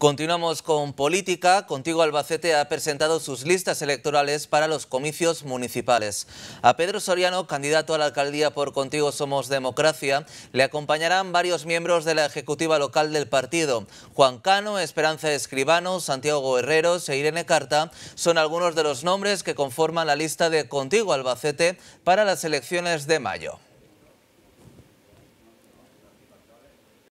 Continuamos con política. Contigo Albacete ha presentado sus listas electorales para los comicios municipales. A Pedro Soriano, candidato a la alcaldía por Contigo Somos Democracia, le acompañarán varios miembros de la ejecutiva local del partido. Juan Cano, Esperanza Escribano, Santiago Herreros e Irene Carta son algunos de los nombres que conforman la lista de Contigo Albacete para las elecciones de mayo.